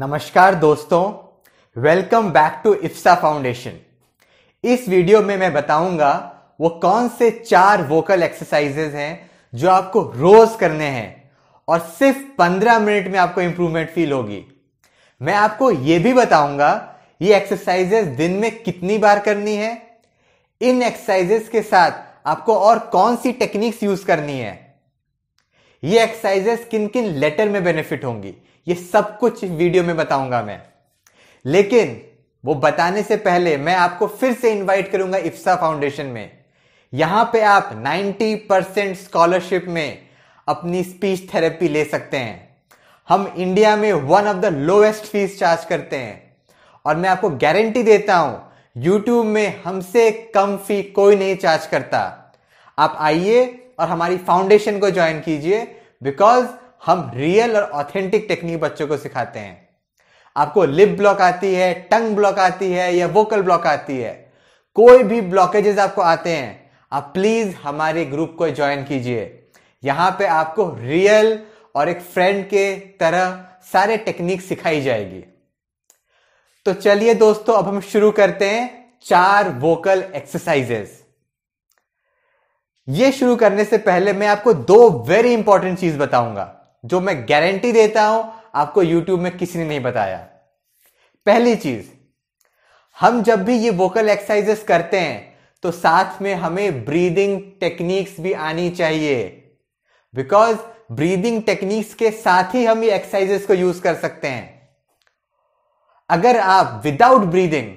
नमस्कार दोस्तों welcome back to Ifsa Foundation इस वीडियो में मैं बताऊंगा वो कौन से चार वोकल एक्सरसाइजेज हैं जो आपको रोज करने हैं और सिर्फ पंद्रह मिनट में आपको इंप्रूवमेंट फील होगी मैं आपको ये भी बताऊंगा ये एक्सरसाइजेस दिन में कितनी बार करनी है इन एक्सरसाइजेस के साथ आपको और कौन सी टेक्निक्स यूज करनी है ये एक्सरसाइजेस किन किन लेटर में बेनिफिट होंगी ये सब कुछ वीडियो में बताऊंगा मैं लेकिन वो बताने से पहले मैं आपको फिर से इनवाइट करूंगा इफ्सा फाउंडेशन में यहां पे आप 90 परसेंट स्कॉलरशिप में अपनी स्पीच थेरेपी ले सकते हैं हम इंडिया में one of the lowest fees charge करते हैं और मैं आपको गारंटी देता हूं यूट्यूब में हमसे कम फी कोई नहीं चार्ज करता आप आइए और हमारी फाउंडेशन को ज्वाइन कीजिए बिकॉज हम रियल और ऑथेंटिक टेक्निक बच्चों को सिखाते हैं आपको लिप ब्लॉक आती है टंग ब्लॉक आती है या वोकल ब्लॉक आती है कोई भी ब्लॉकेजेस आपको आते हैं आप प्लीज हमारे ग्रुप को ज्वाइन कीजिए यहां पे आपको रियल और एक फ्रेंड के तरह सारे टेक्निक सिखाई जाएगी तो चलिए दोस्तों अब हम शुरू करते हैं चार वोकल एक्सरसाइजेस ये शुरू करने से पहले मैं आपको दो वेरी इंपॉर्टेंट चीज बताऊंगा जो मैं गारंटी देता हूं आपको यूट्यूब में किसी ने नहीं बताया पहली चीज हम जब भी ये वोकल एक्सरसाइजेस करते हैं तो साथ में हमें ब्रीदिंग टेक्निक्स भी आनी चाहिए बिकॉज ब्रीदिंग टेक्निक्स के साथ ही हम ये एक्सरसाइजेस को यूज कर सकते हैं अगर आप विदाउट ब्रीदिंग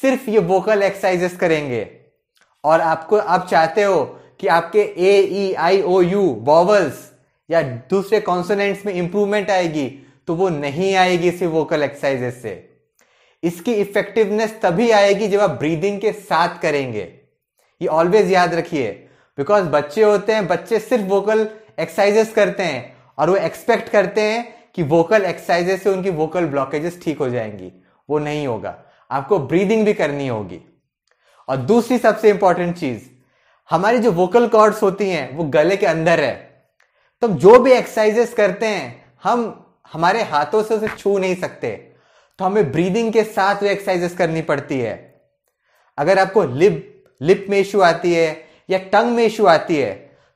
सिर्फ ये वोकल एक्सरसाइजेस करेंगे और आपको आप चाहते हो कि आपके ए ई आई ओ यू वॉवल्स या दूसरे कॉन्सोनेंट्स में इंप्रूवमेंट आएगी तो वो नहीं आएगी इसी वोकल एक्सरसाइजेस से इसकी इफेक्टिवनेस तभी आएगी जब आप ब्रीदिंग के साथ करेंगे ये ऑलवेज याद रखिए बिकॉज बच्चे होते हैं बच्चे सिर्फ वोकल एक्सरसाइजेस करते हैं और वो एक्सपेक्ट करते हैं कि वोकल एक्सरसाइजेस से उनकी वोकल ब्लॉकेजेस ठीक हो जाएंगी वो नहीं होगा आपको ब्रीदिंग भी करनी होगी और दूसरी सबसे इंपॉर्टेंट चीज हमारी जो वोकल कॉर्ड्स होती हैं वो गले के अंदर है तो जो भी एक्सरसाइजेस करते हैं हम हमारे हाथों से उसे छू नहीं सकते तो हमें ब्रीदिंग के साथ वो एक्सरसाइजेस करनी पड़ती है अगर आपको लिप लिप में इशू आती है या टंग में इशू आती है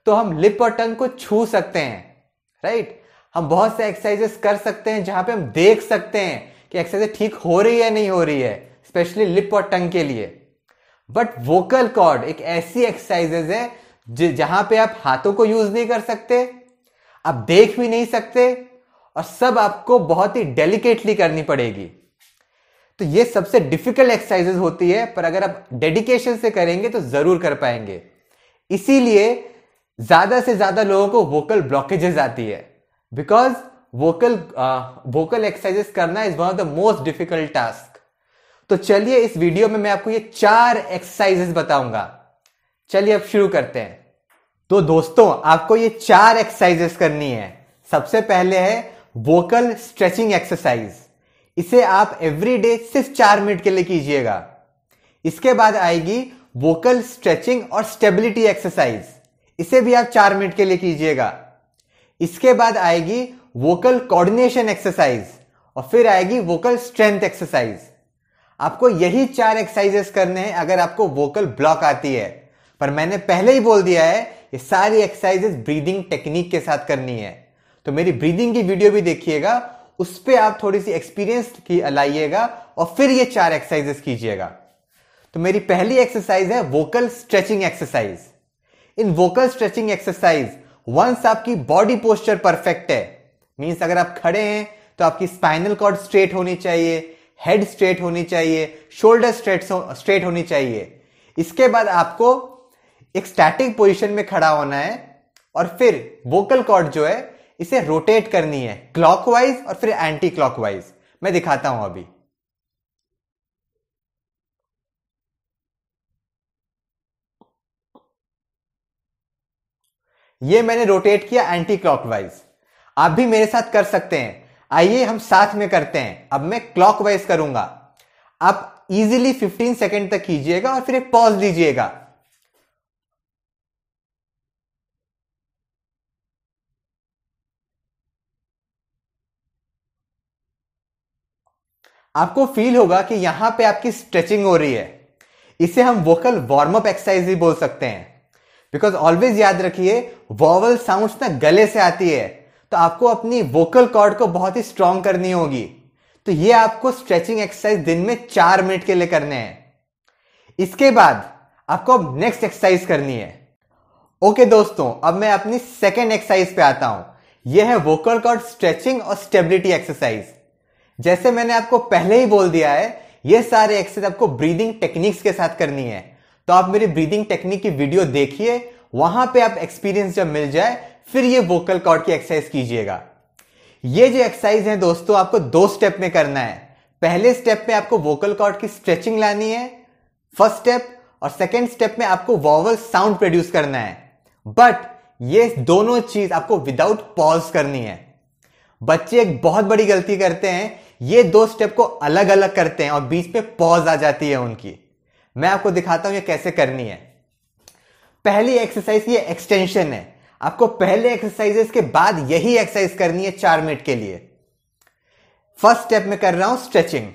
तो हम लिप और टंग को छू सकते हैं राइट हम बहुत से एक्सरसाइजेस कर सकते हैं जहां पे हम देख सकते हैं कि एक्सरसाइज ठीक हो रही है नहीं हो रही है स्पेशली लिप और टंग के लिए बट वोकल कॉर्ड एक ऐसी एक्सरसाइजेज है जहां पे आप हाथों को यूज नहीं कर सकते आप देख भी नहीं सकते और सब आपको बहुत ही डेलिकेटली करनी पड़ेगी तो ये सबसे डिफिकल्ट एक्सरसाइजेस होती है पर अगर आप डेडिकेशन से करेंगे तो जरूर कर पाएंगे इसीलिए ज्यादा से ज्यादा लोगों को वोकल ब्लॉकेजेस आती है बिकॉज वोकल वोकल एक्सरसाइजेस करना is one of the most difficult task तो चलिए इस वीडियो में मैं आपको ये चार एक्सरसाइजेस बताऊंगा चलिए अब शुरू करते हैं तो दोस्तों आपको ये चार एक्सरसाइजेस करनी है सबसे पहले है वोकल स्ट्रेचिंग एक्सरसाइज इसे आप एवरी डे सिर्फ चार मिनट के लिए कीजिएगा इसके बाद आएगी वोकल स्ट्रेचिंग और स्टेबिलिटी एक्सरसाइज इसे भी आप चार मिनट के लिए कीजिएगा इसके बाद आएगी वोकल कोऑर्डिनेशन एक्सरसाइज और फिर आएगी वोकल स्ट्रेंथ एक्सरसाइज आपको यही चार एक्सरसाइजेस करने हैं अगर आपको वोकल ब्लॉक आती है पर मैंने पहले ही बोल दिया है ये सारी एक्सरसाइजेस ब्रीदिंग टेक्निक के साथ करनी है तो मेरी ब्रीदिंग की वीडियो भी देखिएगा उस पर आप थोड़ी सी एक्सपीरियंस की लाइएगा और फिर ये चार एक्सरसाइजेस कीजिएगा तो मेरी पहली एक्सरसाइज है vocal stretching exercise in vocal stretching exercise once आपकी बॉडी पोस्चर परफेक्ट है मीन्स अगर आप खड़े हैं तो आपकी स्पाइनल कॉर्ड स्ट्रेट होनी चाहिए हेड स्ट्रेट होनी चाहिए शोल्डर स्ट्रेट स्ट्रेट होनी चाहिए इसके बाद आपको एक स्टैटिक पोजीशन में खड़ा होना है और फिर वोकल कॉर्ड जो है इसे रोटेट करनी है क्लॉकवाइज और फिर एंटी क्लॉकवाइज मैं दिखाता हूं अभी ये मैंने रोटेट किया एंटी क्लॉकवाइज आप भी मेरे साथ कर सकते हैं आइए हम साथ में करते हैं अब मैं क्लॉकवाइज करूंगा आप इजीली 15 सेकंड तक कीजिएगा और फिर एक पॉज लीजिएगा आपको फील होगा कि यहां पे आपकी स्ट्रेचिंग हो रही है इसे हम वोकल वार्म अप एक्सरसाइज भी बोल सकते हैं बिकॉज ऑलवेज याद रखिए वॉवल साउंड्स ना गले से आती है तो आपको अपनी वोकल कॉर्ड को बहुत ही स्ट्रांग करनी होगी तो ये आपको स्ट्रेचिंग एक्सरसाइज दिन में चार मिनट के लिए करने हैं इसके बाद आपको अब नेक्स्ट एक्सरसाइज करनी है ओके दोस्तों अब मैं अपनी सेकेंड एक्सरसाइज पे आता हूं यह है वोकल कॉर्ड स्ट्रेचिंग और स्टेबिलिटी एक्सरसाइज जैसे मैंने आपको पहले ही बोल दिया है ये सारे एक्सरसाइज आपको ब्रीदिंग टेक्निक्स के साथ करनी है तो आप मेरी ब्रीदिंग टेक्निक की वीडियो देखिए वहां पे आप एक्सपीरियंस जब मिल जाए फिर ये वोकल कॉर्ड की एक्सरसाइज कीजिएगा ये जो एक्सरसाइज है दोस्तों आपको दो स्टेप में करना है पहले स्टेप में आपको वोकल कॉर्ड की स्ट्रेचिंग लानी है फर्स्ट स्टेप और सेकेंड स्टेप में आपको वॉवल साउंड प्रोड्यूस करना है बट ये दोनों चीज आपको विदाउट पॉज करनी है बच्चे एक बहुत बड़ी गलती करते हैं ये दो स्टेप को अलग अलग करते हैं और बीच में पॉज आ जाती है उनकी मैं आपको दिखाता हूं ये कैसे करनी है पहली एक्सरसाइज ये एक्सटेंशन है आपको पहले एक्सरसाइजेस के बाद यही एक्सरसाइज करनी है चार मिनट के लिए फर्स्ट स्टेप में कर रहा हूं स्ट्रेचिंग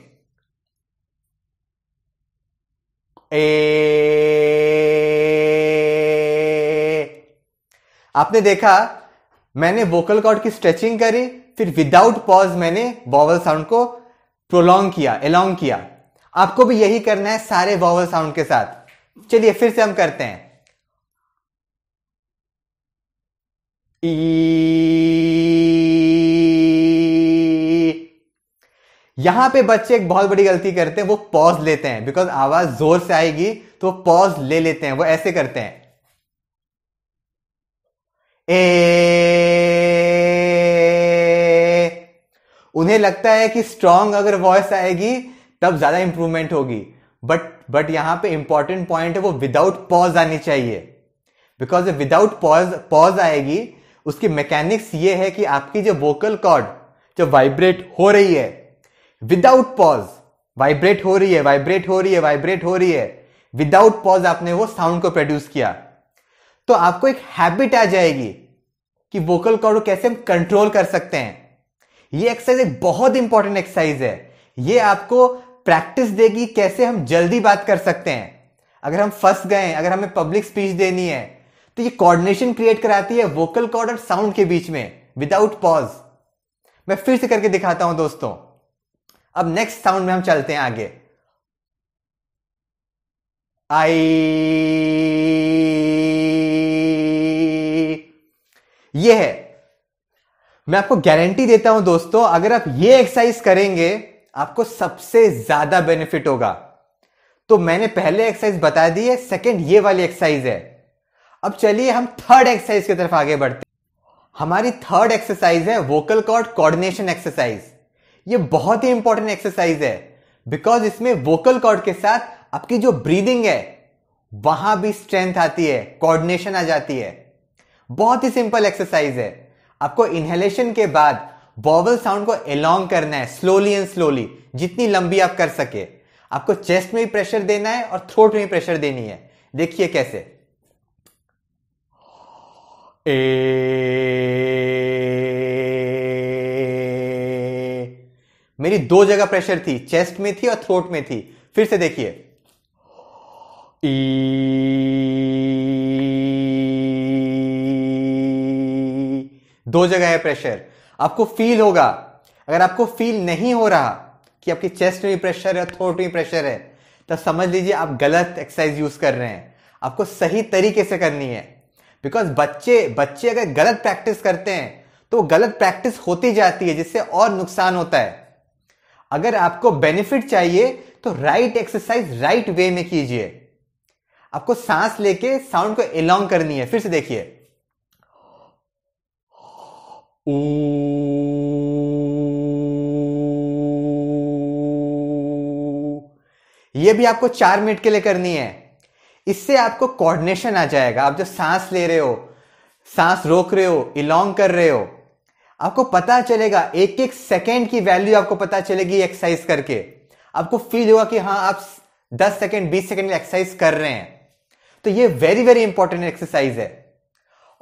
ए आपने देखा मैंने वोकल कॉर्ड की स्ट्रेचिंग करी फिर विदाउट पॉज मैंने वॉवल साउंड को प्रोलॉन्ग किया एलोंग किया आपको भी यही करना है सारे वॉवल साउंड के साथ चलिए फिर से हम करते हैं ई यहां पे बच्चे एक बहुत बड़ी गलती करते हैं वो पॉज लेते हैं बिकॉज आवाज जोर से आएगी तो पॉज ले लेते हैं वो ऐसे करते हैं ए उन्हें लगता है कि स्ट्रांग अगर वॉइस आएगी तब ज्यादा इंप्रूवमेंट होगी बट बट यहां पे इंपॉर्टेंट पॉइंट है वो विदाउट पॉज आनी चाहिए बिकॉज विदाउट पॉज पॉज आएगी उसकी मैकेनिक्स ये है कि आपकी जो वोकल कॉर्ड जो वाइब्रेट हो रही है विदाउट पॉज वाइब्रेट हो रही है वाइब्रेट हो रही है वाइब्रेट हो रही है विदाउट पॉज आपने वो साउंड को प्रोड्यूस किया तो आपको एक हैबिट आ जाएगी कि वोकल कॉर्ड को कैसे हम कंट्रोल कर सकते हैं ये एक्सरसाइज एक बहुत इंपॉर्टेंट एक्सरसाइज है ये आपको प्रैक्टिस देगी कैसे हम जल्दी बात कर सकते हैं अगर हम फंस गए अगर हमें पब्लिक स्पीच देनी है तो ये कोऑर्डिनेशन क्रिएट कराती है वोकल कॉर्ड और साउंड के बीच में विदाउट पॉज मैं फिर से करके दिखाता हूं दोस्तों अब नेक्स्ट साउंड में हम चलते हैं आगे आई ये है मैं आपको गारंटी देता हूं दोस्तों अगर आप ये एक्सरसाइज करेंगे आपको सबसे ज्यादा बेनिफिट होगा तो मैंने पहले एक्सरसाइज बता दी है सेकेंड ये वाली एक्सरसाइज है अब चलिए हम थर्ड एक्सरसाइज की तरफ आगे बढ़ते हमारी थर्ड एक्सरसाइज है वोकल कॉर्ड कोऑर्डिनेशन एक्सरसाइज ये बहुत ही इंपॉर्टेंट एक्सरसाइज है बिकॉज इसमें वोकल कॉर्ड के साथ आपकी जो ब्रीदिंग है वहां भी स्ट्रेंथ आती है कोऑर्डिनेशन आ जाती है बहुत ही सिंपल एक्सरसाइज है आपको इनहेलेशन के बाद बॉबल साउंड को एलोंग करना है स्लोली एंड स्लोली जितनी लंबी आप कर सके आपको चेस्ट में भी प्रेशर देना है और थ्रोट में भी प्रेशर देनी है देखिए कैसे ए मेरी दो जगह प्रेशर थी चेस्ट में थी और थ्रोट में थी फिर से देखिए ई दो जगह है प्रेशर आपको फील होगा अगर आपको फील नहीं हो रहा कि आपकी चेस्ट में प्रेशर है थ्रोट में प्रेशर है तब तो समझ लीजिए आप गलत एक्सरसाइज यूज कर रहे हैं आपको सही तरीके से करनी है बिकॉज बच्चे बच्चे अगर गलत प्रैक्टिस करते हैं तो गलत प्रैक्टिस होती जाती है जिससे और नुकसान होता है अगर आपको बेनिफिट चाहिए तो राइट एक्सरसाइज राइट वे में कीजिए आपको सांस लेके साउंड को एलोंग करनी है फिर से देखिए ये भी आपको चार मिनट के लिए करनी है इससे आपको कोऑर्डिनेशन आ जाएगा आप जो सांस ले रहे हो सांस रोक रहे हो इलोंग कर रहे हो आपको पता चलेगा एक एक सेकेंड की वैल्यू आपको पता चलेगी एक्सरसाइज करके आपको फील होगा कि हाँ आप 10 सेकेंड 20 सेकेंड एक्सरसाइज कर रहे हैं तो ये वेरी वेरी इंपॉर्टेंट एक्सरसाइज है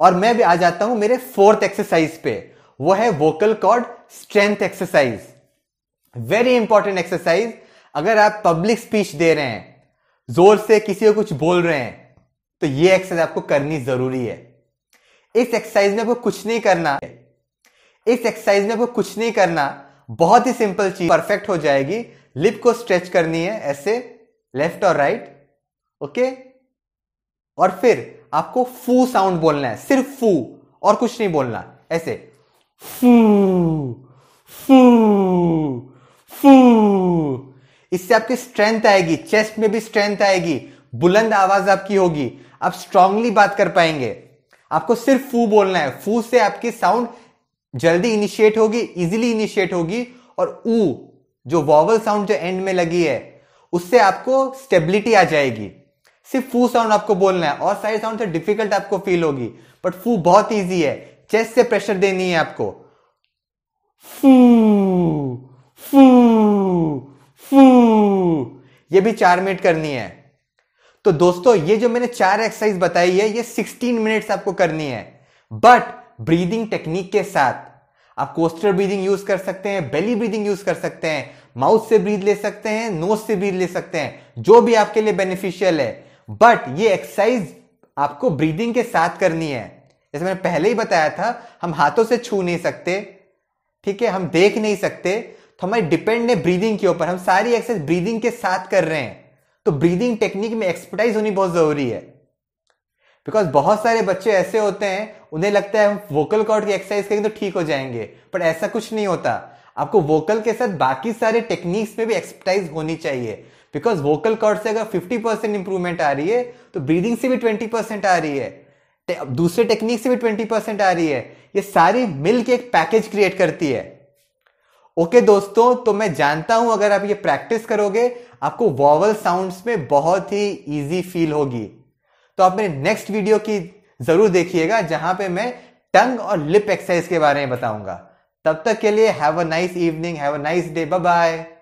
और मैं भी आ जाता हूं मेरे फोर्थ एक्सरसाइज पे वो है vocal cord strength exercise very important exercise अगर आप पब्लिक स्पीच दे रहे हैं जोर से किसी को कुछ बोल रहे हैं तो ये एक्सरसाइज आपको करनी जरूरी है इस एक्सरसाइज में आपको कुछ नहीं करना इस एक्सरसाइज में आपको कुछ नहीं करना बहुत ही सिंपल चीज परफेक्ट हो जाएगी लिप को स्ट्रेच करनी है ऐसे लेफ्ट और राइट ओके और फिर आपको फू साउंड बोलना है सिर्फ फू और कुछ नहीं बोलना ऐसे फू फू फू इससे आपकी स्ट्रेंथ आएगी चेस्ट में भी स्ट्रेंथ आएगी बुलंद आवाज आपकी होगी आप स्ट्रांगली बात कर पाएंगे आपको सिर्फ फू बोलना है फू से आपकी साउंड जल्दी इनिशिएट होगी इजीली इनिशिएट होगी और ऊ जो वॉवल साउंड जो एंड में लगी है उससे आपको स्टेबिलिटी आ जाएगी सिर्फ फू साउंड आपको बोलना है और सारी साउंड से डिफिकल्ट आपको फील होगी बट फू बहुत ईजी है चेस्ट से प्रेशर देनी है आपको फू फू फू ये भी चार मिनट करनी है तो दोस्तों ये जो मैंने चार एक्सरसाइज बताई है ये 16 मिनट्स आपको करनी है बट ब्रीदिंग टेक्निक के साथ आप कोस्टर ब्रीदिंग यूज कर सकते हैं बेली ब्रीदिंग यूज कर सकते हैं माउथ से ब्रीद ले सकते हैं नोज से ब्रीद ले सकते हैं जो भी आपके लिए बेनिफिशियल है बट ये एक्सरसाइज आपको ब्रीदिंग के साथ करनी है जैसे मैंने पहले ही बताया था हम हाथों से छू नहीं सकते ठीक है हम देख नहीं सकते तो हमारी डिपेंड है ब्रीदिंग के ऊपर हम सारी एक्सरसाइज ब्रीदिंग के साथ कर रहे हैं तो ब्रीदिंग टेक्निक में एक्सपर्टाइज होनी बहुत जरूरी है बिकॉज बहुत सारे बच्चे ऐसे होते हैं उन्हें लगता है हम वोकल कॉर्ड की एक्सरसाइज करेंगे तो ठीक हो जाएंगे पर ऐसा कुछ नहीं होता आपको वोकल के साथ बाकी सारे टेक्निक्स में भी एक्सपर्टाइज होनी चाहिए बिकॉज वोकल कॉर्ड से अगर 50 परसेंट इंप्रूवमेंट आ रही है तो ब्रीदिंग से भी 20 परसेंट आ रही है दूसरे टेक्निक से भी 20 परसेंट आ रही है ये सारी मिल के एक पैकेज क्रिएट करती है ओके okay, दोस्तों तो मैं जानता हूं अगर आप ये प्रैक्टिस करोगे आपको वॉवल साउंड्स में बहुत ही इजी फील होगी तो आप मेरे नेक्स्ट वीडियो की जरूर देखिएगा जहां पे मैं टंग और लिप एक्सरसाइज के बारे में बताऊंगा तब तक के लिए have a nice evening have a nice day bye bye